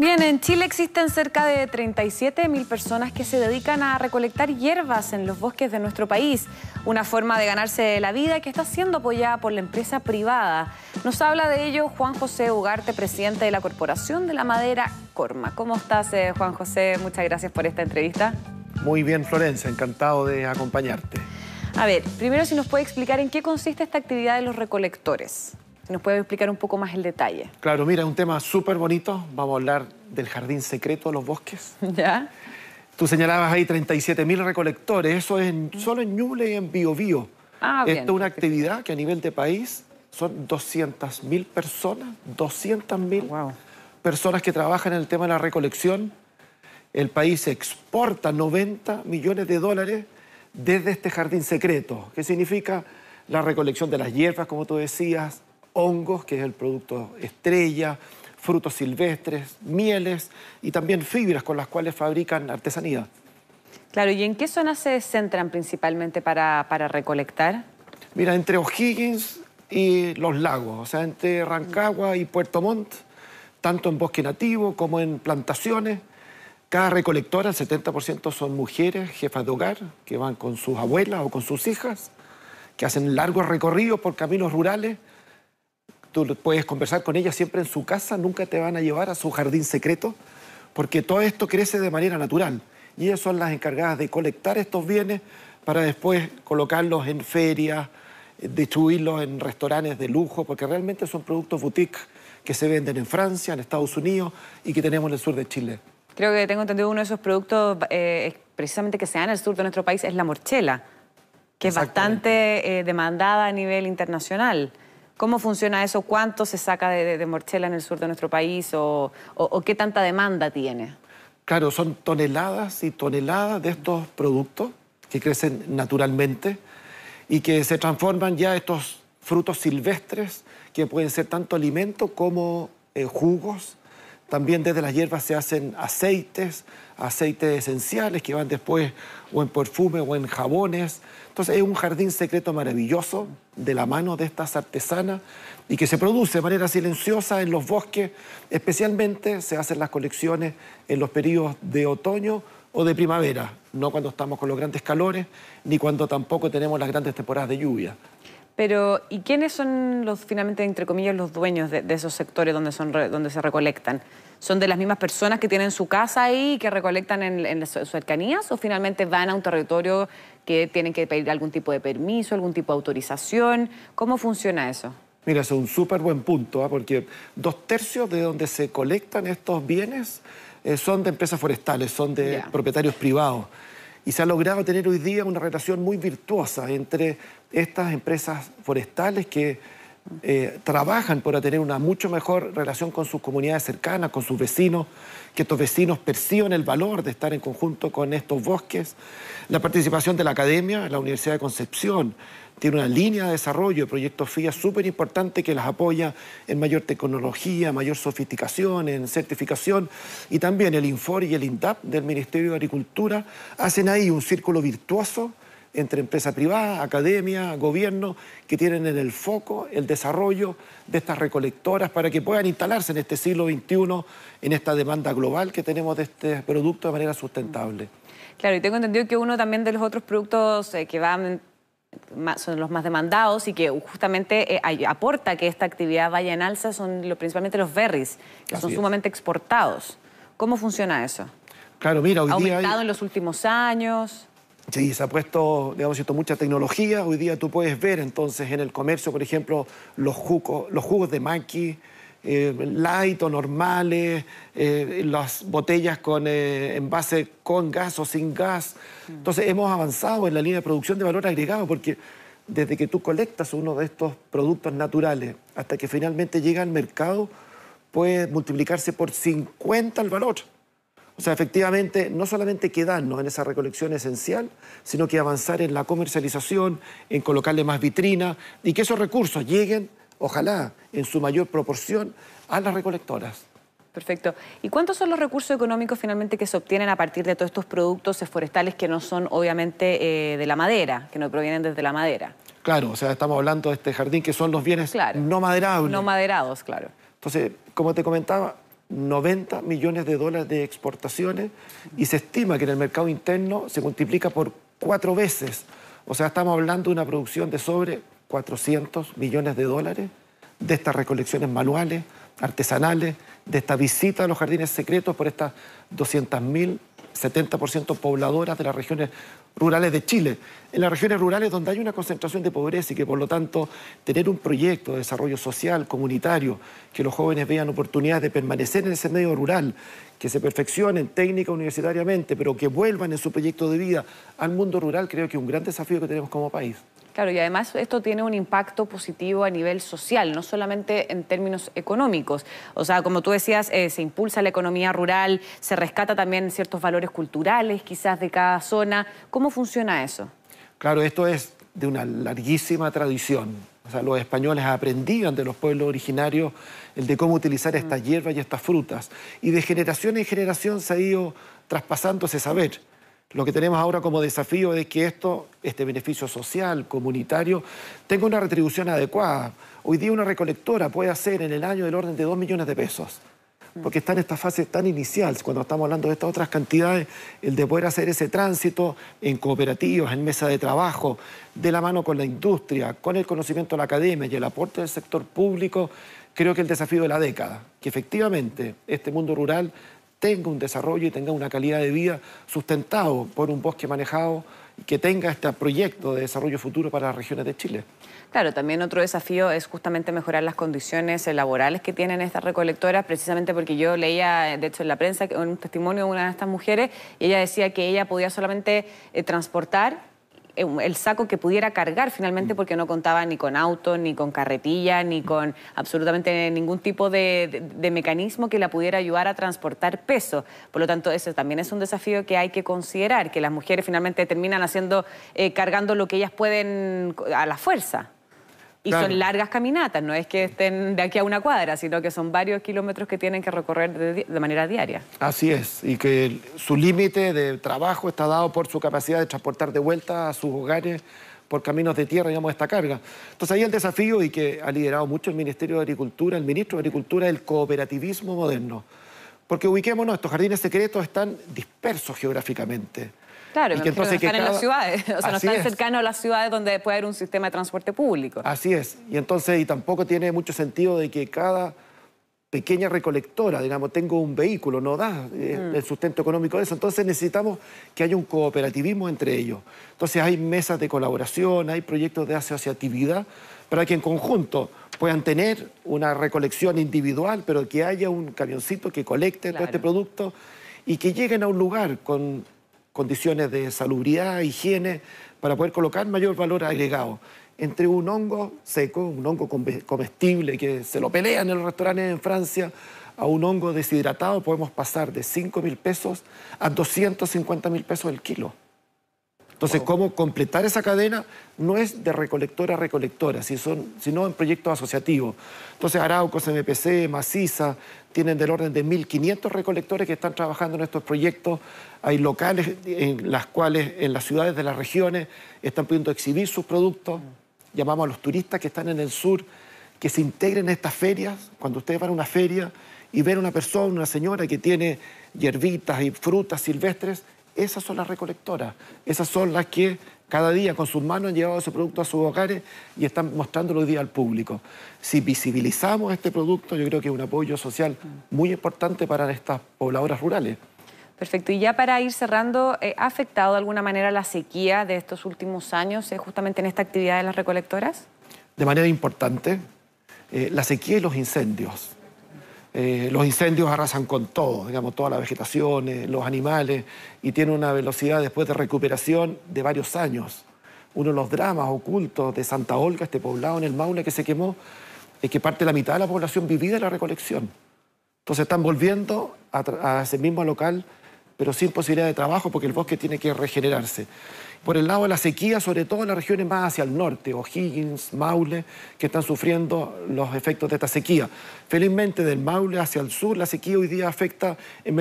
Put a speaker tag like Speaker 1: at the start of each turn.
Speaker 1: Bien, en Chile existen cerca de 37.000 personas que se dedican a recolectar hierbas en los bosques de nuestro país, una forma de ganarse la vida que está siendo apoyada por la empresa privada. Nos habla de ello Juan José Ugarte, presidente de la Corporación de la Madera Corma. ¿Cómo estás, eh, Juan José? Muchas gracias por esta entrevista.
Speaker 2: Muy bien, Florencia, encantado de acompañarte.
Speaker 1: A ver, primero si nos puede explicar en qué consiste esta actividad de los recolectores nos puede explicar un poco más el detalle.
Speaker 2: Claro, mira, un tema súper bonito. Vamos a hablar del jardín secreto a los bosques. Ya. Tú señalabas ahí mil recolectores, eso es solo en Ñuble y en Biobío. Ah, Esta es una actividad que a nivel de país son 200.000 personas, 200.000 personas que trabajan en el tema de la recolección. El país exporta 90 millones de dólares desde este jardín secreto, que significa la recolección de las hierbas, como tú decías, hongos, que es el producto estrella, frutos silvestres, mieles y también fibras con las cuales fabrican artesanía.
Speaker 1: Claro, ¿y en qué zonas se centran principalmente para, para recolectar?
Speaker 2: Mira, entre O'Higgins y los lagos, o sea, entre Rancagua y Puerto Montt, tanto en bosque nativo como en plantaciones. Cada recolectora, el 70% son mujeres, jefas de hogar, que van con sus abuelas o con sus hijas, que hacen largos recorridos por caminos rurales tú puedes conversar con ellas siempre en su casa, nunca te van a llevar a su jardín secreto, porque todo esto crece de manera natural. Y ellas son las encargadas de colectar estos bienes para después colocarlos en ferias, eh, distribuirlos en restaurantes de lujo, porque realmente son productos boutique que se venden en Francia, en Estados Unidos y que tenemos en el sur de Chile.
Speaker 1: Creo que tengo entendido uno de esos productos eh, precisamente que se da en el sur de nuestro país es la morchela, que es bastante eh, demandada a nivel internacional. ¿Cómo funciona eso? ¿Cuánto se saca de, morchela en el sur de nuestro país o, qué tanta demanda tiene?
Speaker 2: Claro, son toneladas y toneladas de estos productos que crecen naturalmente y que se transforman ya estos frutos silvestres que pueden ser tanto alimento como eh, jugos también desde las hierbas se hacen aceites, aceites esenciales que van después o en perfume o en jabones. Entonces es un jardín secreto maravilloso de la mano de estas artesanas y que se produce de manera silenciosa en los bosques. Especialmente se hacen las colecciones en los periodos de otoño o de primavera, no cuando estamos con los grandes calores ni cuando tampoco tenemos las grandes temporadas de lluvia.
Speaker 1: Pero, ¿y quiénes son los, finalmente, entre comillas, los dueños de, esos sectores donde, son, donde se recolectan? ¿Son de las mismas personas que tienen su casa ahí y que recolectan en, sus cercanías? ¿O finalmente van a un territorio que tienen que pedir algún tipo de permiso, algún tipo de autorización? ¿Cómo funciona eso?
Speaker 2: Mira, es un súper buen punto, ¿ah? porque dos tercios de donde se colectan estos bienes eh, son de empresas forestales, son de propietarios privados y se ha logrado tener hoy día una relación muy virtuosa entre estas empresas forestales que eh, trabajan para tener una mucho mejor relación con sus comunidades cercanas, con sus vecinos, que estos vecinos perciban el valor de estar en conjunto con estos bosques. La participación de la academia, la Universidad de Concepción, tiene una línea de desarrollo de proyectos FIA súper importante que las apoya en mayor tecnología, mayor sofisticación, en certificación y también el INFOR y el INDAP del Ministerio de Agricultura hacen ahí un círculo virtuoso entre empresa privada, academia, gobierno, que tienen en el foco el desarrollo de estas recolectoras para que puedan instalarse en este siglo XXI, en esta demanda global que tenemos de este producto de manera sustentable.
Speaker 1: Claro, y tengo entendido que uno también de los otros productos eh, que van son los más demandados y que justamente eh, aporta que esta actividad vaya en alza son principalmente los berries, que son sumamente exportados. ¿Cómo funciona eso?
Speaker 2: Claro, mira, hoy ¿Ha aumentado
Speaker 1: en los últimos años?
Speaker 2: Sí, se ha puesto, digamos, mucha tecnología. Hoy día tú puedes ver entonces en el comercio, por ejemplo, los, jugos, los jugos de maqui, eh, light o normales, eh, las botellas con base eh, con gas o sin gas. Mm. Entonces hemos avanzado en la línea de producción de valor agregado porque desde que tú colectas uno de estos productos naturales hasta que finalmente llega al mercado, puede multiplicarse por 50 el valor. O sea, efectivamente, no solamente quedarnos en esa recolección esencial, sino que avanzar en la comercialización, en colocarle más vitrina y que esos recursos lleguen, ojalá, en su mayor
Speaker 1: proporción a las recolectoras. Perfecto. ¿Y cuántos son los recursos económicos finalmente que se obtienen a partir de todos estos productos forestales que no son obviamente eh, de la madera, que no provienen desde la madera?
Speaker 2: Claro, o sea, estamos hablando de este jardín que son los bienes no maderables. No
Speaker 1: maderados, claro.
Speaker 2: Entonces, como te comentaba, 90 millones de dólares de exportaciones y se estima que en el mercado interno se multiplica por cuatro veces. O sea, estamos hablando de una producción de sobre 400 millones de dólares de estas recolecciones manuales, artesanales, de esta visita a los jardines secretos por estas 200.000, 70% pobladoras de las regiones rurales de Chile, en las regiones rurales donde hay una concentración de pobreza y que por lo tanto tener un proyecto de desarrollo social, comunitario, que los jóvenes vean oportunidades de permanecer en ese medio rural, que se perfeccionen técnica universitariamente, pero que vuelvan en su proyecto de vida al mundo rural, creo que es un gran desafío que tenemos como país.
Speaker 1: Claro, y además esto tiene un impacto positivo a nivel social, no solamente en términos económicos. O sea, como tú decías, eh, se impulsa la economía rural, se rescata también ciertos valores culturales quizás de cada zona. ¿Cómo funciona eso?
Speaker 2: Claro, esto es de una larguísima tradición. O sea, los españoles aprendían de los pueblos originarios el de cómo utilizar estas mm. hierbas y estas frutas. Y de generación en generación se ha ido traspasando ese saber. Lo que tenemos ahora como desafío es que esto, este beneficio social, comunitario, tenga una retribución adecuada. Hoy día una recolectora puede hacer en el año del orden de 2 millones de pesos. Porque está en esta fase tan inicial, cuando estamos hablando de estas otras cantidades, el de poder hacer ese tránsito en cooperativas, en mesa de trabajo, de la mano con la industria, con el conocimiento de la academia y el aporte del sector público, creo que el desafío de la década, que efectivamente este mundo rural tenga un desarrollo y tenga una calidad de vida sustentado por un bosque manejado y que tenga este proyecto de desarrollo futuro para las regiones de Chile.
Speaker 1: Claro, también otro desafío es justamente mejorar las condiciones eh, laborales que tienen estas recolectoras, precisamente porque yo leía, eh, de hecho, en la prensa un testimonio de una de estas mujeres y ella decía que ella podía solamente eh, transportar eh, el saco que pudiera cargar finalmente mm. porque no contaba ni con auto, ni con carretilla, ni mm. con absolutamente ningún tipo de, mecanismo que la pudiera ayudar a transportar peso. Por lo tanto, ese también es un desafío que hay que considerar, que las mujeres finalmente terminan haciendo, eh, cargando lo que ellas pueden a la fuerza. Y son largas caminatas, no es que estén de aquí a una cuadra, sino que son varios kilómetros que tienen que recorrer de, manera diaria.
Speaker 2: Así es, y que su límite de trabajo está dado por su capacidad de transportar de vuelta a sus hogares por caminos de tierra, digamos, esta carga. Entonces ahí el desafío y que ha liderado mucho el Ministerio de Agricultura, el ministro de Agricultura, el cooperativismo moderno. Porque ubiquémonos, estos jardines secretos están dispersos geográficamente.
Speaker 1: Claro, entonces están en las ciudades, o sea, no están cercanos a las ciudades donde puede haber un sistema de transporte público.
Speaker 2: Así es, y entonces, y tampoco tiene mucho sentido de que cada pequeña recolectora, digamos, tenga un vehículo, no da eh, mm. el sustento económico de eso. Entonces necesitamos que haya un cooperativismo entre ellos. Entonces hay mesas de colaboración, hay proyectos de asociatividad para que en conjunto puedan tener una recolección individual, pero que haya un camioncito que colecte todo este producto y que lleguen a un lugar con condiciones de salubridad, higiene, para poder colocar mayor valor agregado. Entre un hongo seco, un hongo comestible que se lo pelean en los restaurantes en Francia, a un hongo deshidratado podemos pasar de 5.000 mil pesos a 250 mil pesos el kilo. Entonces, ¿cómo completar esa cadena? No es de recolectora a recolectora, sino en proyectos asociativos. Entonces, Arauco, MPC, Maciza, tienen del orden de 1.500 recolectores que están trabajando en estos proyectos. Hay locales en las cuales, en las ciudades de las regiones, están pudiendo exhibir sus productos. Llamamos a los turistas que están en el sur que se integren en estas ferias. Cuando ustedes van a una feria y ven a una persona, una señora que tiene hierbitas y frutas silvestres, esas son las recolectoras, esas son las que cada día con sus manos han llevado ese producto a sus hogares y están mostrándolo hoy día al público. Si visibilizamos este producto, yo creo que es un apoyo social muy importante para estas pobladoras rurales.
Speaker 1: Perfecto. Y ya para ir cerrando, eh, ¿ha afectado de alguna manera la sequía de estos últimos años eh, justamente en esta actividad de las recolectoras?
Speaker 2: De manera importante. Eh, la sequía y los incendios. Eh, los incendios arrasan con todo, digamos, toda la vegetación, los animales, y tiene una velocidad después de recuperación de varios años. Uno de los dramas ocultos de Santa Olga, este poblado en el Maule que se quemó, es que parte de la mitad de la población vivía de la recolección. Entonces están volviendo a ese mismo local pero sin posibilidad de trabajo porque el bosque tiene que regenerarse. Por el lado de la sequía, sobre todo en las regiones más hacia el norte, O'Higgins, Maule, que están sufriendo los efectos de esta sequía. Felizmente, del Maule hacia el sur, la sequía hoy día afecta en